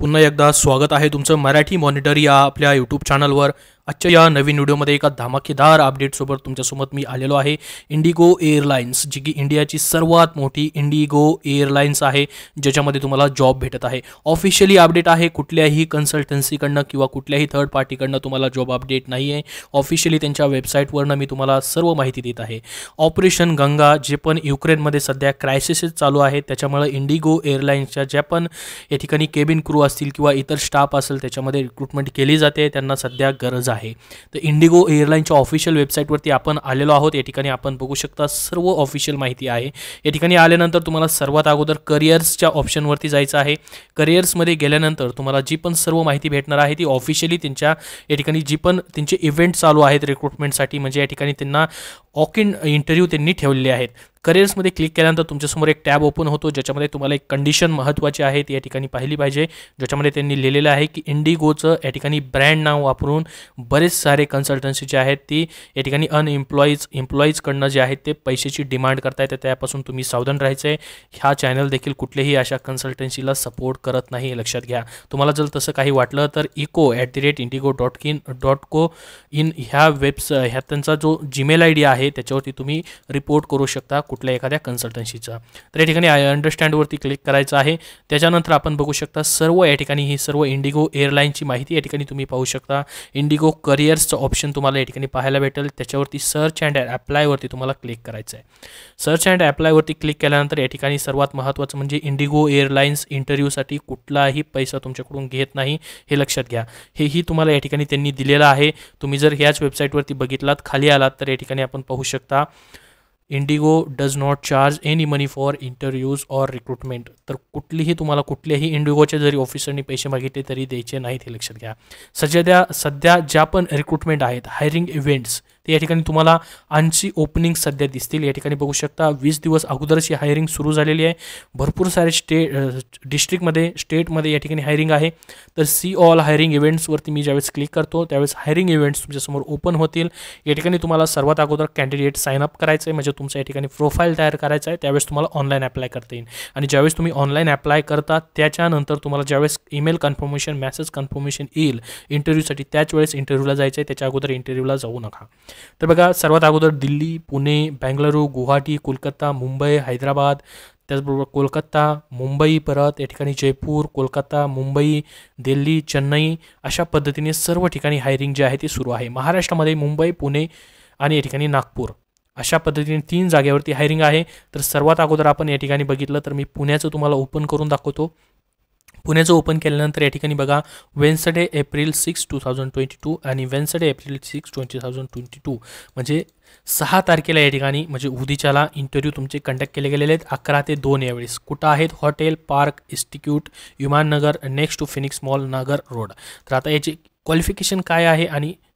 पुन्हा एकदा स्वागत आहे तुमचं मराठी मॉनिटर या आपल्या यूट्यूब चॅनलवर आजच्या या नवीन व्हिडिओमध्ये एका धमाकेदार अपडेटसोबत तुमच्यासोबत मी आलेलो आहे इंडिगो एअरलाइन्स जी की इंडियाची सर्वात मोठी इंडिगो एअरलाइन्स आहे ज्याच्यामध्ये तुम्हाला जॉब भेटत आहे ऑफिशियली अपडेट आहे कुठल्याही कन्सल्टन्सीकडनं किंवा कुठल्याही थर्ड पार्टीकडनं तुम्हाला जॉब अपडेट नाही आहे ऑफिशियली त्यांच्या वेबसाईटवरनं मी तुम्हाला सर्व माहिती देत आहे ऑपरेशन गंगा जे पण युक्रेनमध्ये सध्या क्रायसिसेस चालू आहेत त्याच्यामुळे इंडिगो एअरलाइन्सच्या ज्या पण या ठिकाणी केबिन क्रू असतील किंवा इतर स्टाफ असेल त्याच्यामध्ये रिक्रुटमेंट केली जाते त्यांना सध्या गरज आहे आहे तर इंडिगो एयरलाइन ऑफिशियल वेबसाइट आपण आलेलो आहोत या ठिकाणी आपण शकता सर्व ऑफिशियल माहिती है या ठिकाणी आल्यानंतर तुम्हाला सर्वात अगोदर करिअर्सच्या ऑप्शनवरती जायचं आहे करिअर्समध्ये गेल्यानंतर तुम्हाला जी पण सर्व माहिती भेटना है ती ऑफिशियली त्यांच्या या ठिकाणी जी चालू है रिक्रुटमेंट म्हणजे या ठिकाणी त्यांना ऑक इन करिअर्समध्ये क्लिक के तुमच्यासमोर एक टैब ओपन होते ज्यादा तुम्हारा एक कंडिशन महत्वा है ती या ठिकाणी पाहिली पाहिजे ज्याच्यामध्ये त्यांनी लिहिलेलं आहे की इंडिगोचं नाव वपरून बरेच सारे कन्सल्टन्सी जे हैं ती या ठिकाणी इम्प्लॉईज कड़न जे आहेत पैसे की डिमांड करता है तो त्यापासून तुम्हें सावधान राहायचं आहे चैनल देखी देखील कुठल्याही अशा कन्सल्टन्सीला सपोर्ट करत नाही लक्षात घ्या तुम्हाला जर तस का वाटल तो इको at the rate IndiGo dot in dot co in हा वेब्स ह्या त्यांचा जो जीमेल आई डी है त्याच्यावरती तुम्हें रिपोर्ट करू शता कुठे कुठल्या एखाद्या कन्सल्टन्सीचा तर या ठिकाणी क्लिक करायचं अपन त्याच्यानंतर आपण बघू शकता सर्व या ही सर्व इंडिगो एअरलाईनची की महिला ठिकाणी तुम्हें पहू शकता इंडिगो करियर्स ऑप्शन तुम्हारा या पहाय पाहायला भेटेल सर्च एंड ॲप्लायवरती तुम्हारा क्लिक कराए सर्च एंड ॲप्लायवरती क्लिक केल्यानंतर या ठिकाणी सर्वात महत्त्वाचं म्हणजे इंडिगो एअरलाईन्स इंटरव्ह्यूसाठी कुठलाही पैसा तुम्हारको घेत नहीं हे लक्ष्य घ्या हेही तुम्हाला या ठिकाणी त्यांनी दिलेलं आहे तुम्ही जर ह्याच वेबसाईटवरती बघितलात खाली आला तर या ठिकाणी आपण शकता IndiGo does not charge any money for interviews or recruitment तर कुठलीही तुम्हाला कुठल्याही इंडिगोच्या जरी ऑफिसरनी पैसे मगित तरी दिए नाहीत हे लक्षात घ्या सध्या सध्या ज्या रिक्रुटमेंट है हायरिंग इवेन्ट्स तर या ठिकाणी ओपनिंग सध्या दिसतील या ठिकाणी शकता वीस दिवस अगोदर ही हायरिंग सुरू जाए भरपूर सारे स्टे डिस्ट्रिक्टमध्ये स्टेट मे ठिकाणी हायरिंग है तो सी ऑल हायरिंग इव्हेंट्सवरती मैं ज्यावेळेस क्लिक करतो त्यावेळेस हायरिंग इव्हेंट्स तुमच्यासमोर ओपन होते या ठिकाणी तुम्हाला सर्वात अगोदर कैंडिडेट साइनअप अप करायचं आहे म्हणजे तुमचं या ठिकाणी प्रोफाईल तयार करायचं आहे त्यावेळेस तुम्हाला ऑनलाईन अप्लाय करता येईल आणि ज्यावेळेस तुम्ही अप्लाय करता त्याच्यानंतर तुम्हाला ईमेल कन्फर्मेशन मैसेज कन्फर्मेशन येईल इंटरव्ह्यूसाठी त्याच वेळेस इंटरव्ह्यूला जायचं अगोदर इंटरव्यूला जाऊ नका तर बघा सर्वात अगोदर दिल्ली पुणे बँगलुरू गुवाहाटी कोलकाता मुंबई हैदराबाद त्याचबरोबर कोलकाता मुंबई परत या ठिकाणी जयपूर कोलकाता मुंबई दिल्ली चेन्नई अशा पद्धतीने सर्व ठिकाणी हायरिंग जे आहे ते सुरू आहे महाराष्ट्रामध्ये मुंबई पुणे आणि या ठिकाणी नागपूर अशा पद्धतीने तीन जागेवरती हायरिंग आहे तर सर्वात अगोदर आपण या ठिकाणी बघितलं तर मी पुण्याचं तुम्हाला ओपन करून दाखवतो पुण्याचं ओपन के या ठिकाणी Wednesday April six two thousand twenty two आ Wednesday April six twenty thousand twenty two म्हणजे सहा तारखेला या ठिकाणी म्हणजे उदीच्याला इंटरव्ह्यू कंडक्ट के गेलेले आहेत अकरा ते दोन यावेळेस कुठं आहेत hotel park institute Viman Nagar next to Phoenix mall Nagar road तो आता हे क्वालिफिकेशन का आहे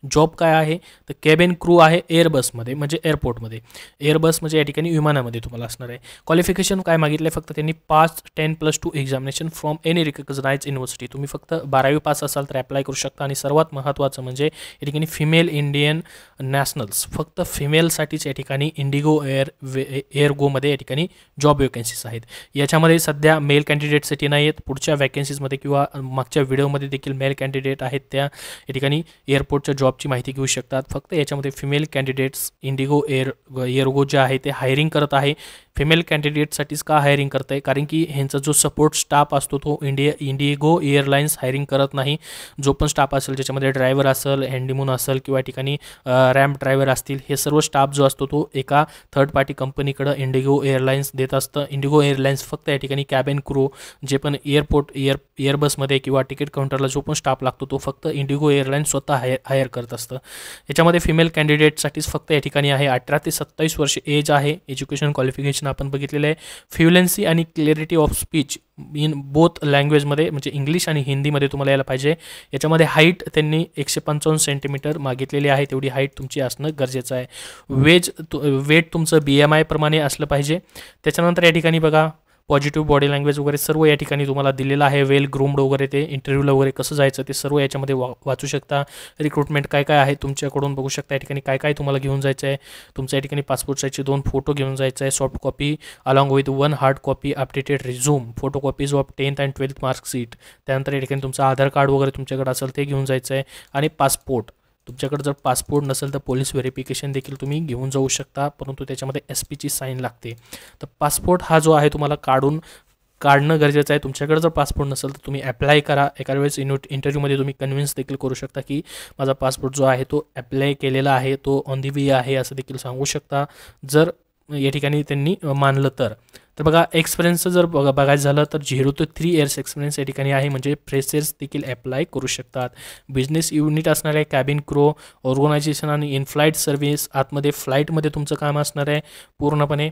जॉब का है तो कैबेन क्रू है एयरबस म्हणजे एअरपोर्टमध्ये एअरबस म्हणजे या ठिकाणी विमानामध्ये तुम्हाला तुम्हारा क्वालिफिकेशन का मागितलं आहे फक्त त्यांनी पाच ten plus two examination from any recognize university तुम्हें फक्त बारावी पास असाल तो अप्लाय करू शकता सर्वतान महत्वाचे महत्त्वाचं फिमेल इंडियन नैशनल्स फक्त फिमेलसाठीच या इंडिगो एयर वे एयरगो मे ठिकाणी जॉब वेकन्सीज आहेत याच्यामध्ये सध्या मेल कॅन्डिडेटसाठी नाही आहेत पुढच्या वॅकन्सीजमध्ये किंवा वीडियो में देखी मेल कैंडिडेट है त्या एयरपोर्ट जॉब जॉबची माहिती घेऊ शकतात फक्त याच्यामध्ये फिमेल कैंडिडेट्स इंडिगो एयर एयरगो जे है तो हायरिंग करत आहे फिमेल कैंडिडेट्स का हायरिंग करत आहे कारण कि ह्यांचा जो सपोर्ट स्टाफ असतो तो इंडिया इंडिगो एअरलाईन्स हायरिंग करत नहीं जो पण स्टाफ असेल ज्याच्यामध्ये ड्रायव्हर असेल हँडीमून असेल किंवा ठिकाणी रॅम्प ड्रायव्हर हे सर्व स्टाफ जो असतो तो एका थर्ड पार्टी कंपनीकडं इंडिगो एयरलाइन्स देत असतं इंडिगो एयरलाइन्स फक्त कैबेन ठिकाणी कॅबेन क्रू जे पण एअरपोर्ट एअर एअरबसमध्ये किंवा तिकीट काउंटरला जो पण स्टाफ लागतो तो फक्त इंडिगो एअरलाईन्स स्वतः हायर हायर करत करत फिमेल कॅन्डिडेटसाठीच फक्त या ठिकाणी आहे अठरा से सत्तावीस वर्ष एज है एज्युकेशन क्वालिफिकेशन आपण बघितलेलं आहे फ्युएन्सी आणि clarity of speech in both language म्हणजे इंग्लिश हिंदी हिंदीमध्ये तुम्हारा यायला पाहिजे याच्यामध्ये हाईट त्यांनी एकशे पंचावन्न सेंटीमीटर मागितलेली आहे तेवढी हाईट तुमची असणं गरजेचं वेज तु वेट तुमचं बी एम आई असलं पाहिजे त्याच्यानंतर या ठिकाणी पॉजिटिव बॉडी लैंग्वेज वगैरह सर्व या ठिकाणी तुम्हाला दिलेलं आहे वेल ग्रूम्ड वगैरे ते इंटरव्ह्यूला वगैरे कसं जायचं सर्व याच्यामध्ये वा वाचू शकता रिक्रुटमेंट काय काय है तुमच्याकडून बघू शकता या ठिकाणी काय काय तुम्हाला घेऊन जायचं आहे तुमच्या या दोन फोटो घेन जाए soft copy along with one hard copy updated resume photo copies of tenth and twelfth marksheet कनर या ठिकाणी आधार कार्ड वगैरह तुम्हें घेन जाए पासपोर्ट तुमच्याकडे जर पासपोर्ट नसेल तर पोलीस व्हेरिफिकेशन देखी तुम्हें घेन जाऊ शकता परंतु त्याच्यामध्ये एस की साइन लागते तो पासपोर्ट हा जो है तुम्हारा काड़ून काढणं गरजे है तुमच्याकडे जर पासपोर्ट नसेल तर तुम्ही ॲप्लाय करा एका वेळेस इन्व्ह इंटरव्ह्यूमध्ये तुम्ही कन्व्हिन्स देखील करू शता कि पासपोर्ट जो है तो ॲप्लाय केलेला आहे तो ऑन दी वे आहे देखी संगू शकता जर या मानल तो मानलं तर जर बघा तो झालं तर थ्री इयर्स एक्सपिरियन्स या है आहे म्हणजे फ्रेशर्स देखील करू शकतात बिझनेस युनिट असणार आहे कॅबिन क्रो ऑर्गनायझेशन आणि इनफ्लाईट सर्व्हिस आतमध्ये फ्लाईटमध्ये तुमचं काम असणार आहे पूर्णपणे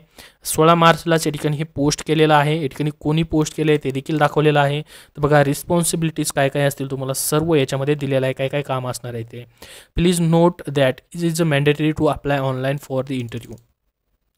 सोळा मार्चलाच या ठिकाणी पोस्ट के लिए या ठिकाणी कोणी पोस्ट केले ते देखील दाखवलेलं आहे तर बघा रिस्पॉन्सिबिलिटीज काय सर्व ये दिल्ली है क्या काम आना है ते please note that is is a mandatory to apply online for the interview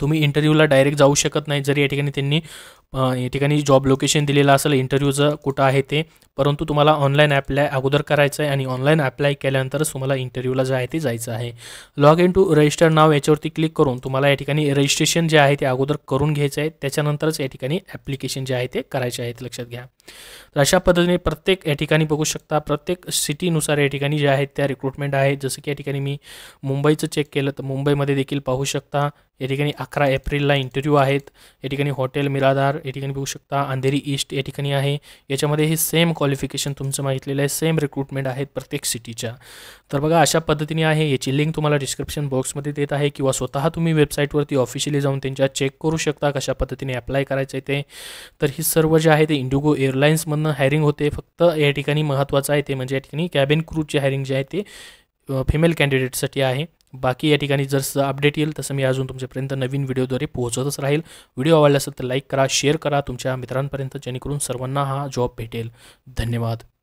तुम्ही इंटरव्ह्यूला डायरेक्ट जाऊ शकत नाही जरी या ठिकाणी त्यांनी या ठिकाणी जॉब लोकेशन दिलेलं असेल इंटरव्ह्यूचं कुठं आहे ते परंतु तुम्हाला ऑनलाईन ॲप्लाय अगोदर करायचं आहे आणि ऑनलाईन ॲप्लाय केल्यानंतरच तुम्हाला इंटरव्ह्यूला जे आहे ते जायचं आहे लॉग इन टू रजिस्टर नाव याच्यावरती क्लिक करून तुम्हाला या ठिकाणी रजिस्ट्रेशन जे आहे ते अगोदर करून घ्यायचं आहे त्याच्यानंतरच या ठिकाणी ॲप्लिकेशन जे आहे ते करायचे आहेत लक्षात घ्या तर अशा पद्धतीने प्रत्येक या ठिकाणी बघू शकता प्रत्येक सिटीनुसार या ठिकाणी जे आहेत त्या रिक्रुटमेंट आहेत जसं की या ठिकाणी मी मुंबईचं चेक केलं तर मुंबईमध्ये देखील पाहू शकता या ठिकाणी अकरा एप्रिलला इंटरव्ह्यू आहेत या ठिकाणी हॉटेल मिरादार या ठिकाणी बघू शकता अंधेरी ईस्ट या ठिकाणी आहे याच्यामध्ये हे सेम क्वालिफिकेशन तुमचं माहितलेलं आहे सेम रिक्रुटमेंट आहेत प्रत्येक सिटीच्या तर बघा अशा पद्धतीने आहे याची लिंक तुम्हाला डिस्क्रिप्शन बॉक्समध्ये देत आहे किंवा स्वतः तुम्ही वेबसाईटवरती ऑफिशियली जाऊन त्यांच्या चेक करू शकता कशा पद्धतीने अप्लाय करायचं आहे ते तर ही सर्व जे आहे ते इंडिगो एअरलाईन्समधनं हायरिंग होते फक्त या ठिकाणी महत्त्वाचं आहे ते म्हणजे या ठिकाणी कॅबिन क्रूजची हायरिंग जे आहे ते फिमेल कॅन्डिडेटसाठी आहे बाकी या ठिकाणी अपडेट ये तसं मैं अजून तुम्हारे नवन वीडियो द्वारे राहील रहे वीडियो असेल तो लाइक करा शेयर करा तुम्हार मित्रांपर्यंत जेणेकरून सर्वांना हा जॉब भेटेल धन्यवाद